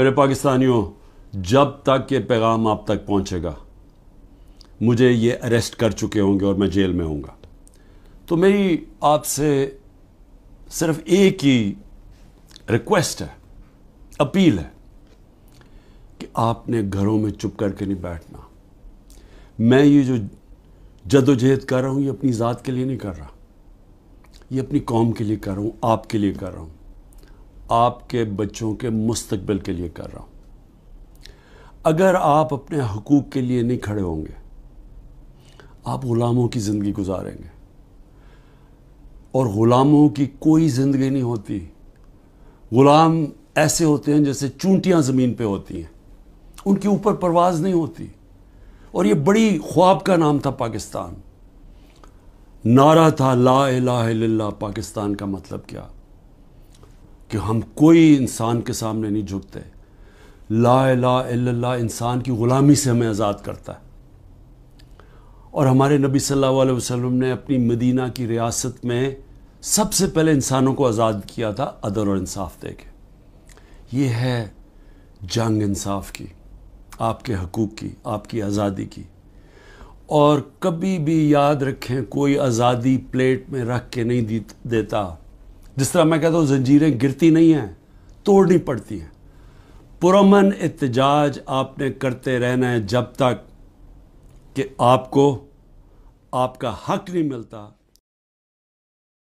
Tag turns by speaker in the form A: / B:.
A: अरे पाकिस्तानियों जब तक ये पैगाम आप तक पहुंचेगा मुझे ये अरेस्ट कर चुके होंगे और मैं जेल में होऊंगा तो मेरी आपसे सिर्फ एक ही रिक्वेस्ट है अपील है कि आपने घरों में चुप करके नहीं बैठना मैं ये जो जदोजहद कर रहा हूँ ये अपनी ज़ात के लिए नहीं कर रहा ये अपनी कौम के लिए कर रहा हूँ आपके लिए कर रहा हूँ आपके बच्चों के मुस्तबिल के लिए कर रहा हूं अगर आप अपने हकूक़ के लिए नहीं खड़े होंगे आप ग़ुलामों की ज़िंदगी गुजारेंगे और ग़ुलामों की कोई ज़िंदगी नहीं होती ग़ुलाम ऐसे होते हैं जैसे चूंटियां ज़मीन पे होती हैं उनके ऊपर परवाज़ नहीं होती और ये बड़ी ख्वाब का नाम था पाकिस्तान नारा था ला ला पाकिस्तान का मतलब क्या कि हम कोई इंसान के सामने नहीं झुकते ला ला इल्ला इंसान की ग़ुलामी से हमें आज़ाद करता है और हमारे नबी सल्लल्लाहु अलैहि वसल्लम ने अपनी मदीना की रियासत में सबसे पहले इंसानों को आज़ाद किया था अदर और इंसाफ दे के ये है जंग इंसाफ की आपके हकूक़ की आपकी आज़ादी की और कभी भी याद रखें कोई आज़ादी प्लेट में रख के नहीं देता जिस तरह मैं कहता हूँ जंजीरें गिरती नहीं हैं तोड़नी पड़ती हैं पुरमन एहतजाज आपने करते रहना है जब तक कि आपको आपका हक नहीं मिलता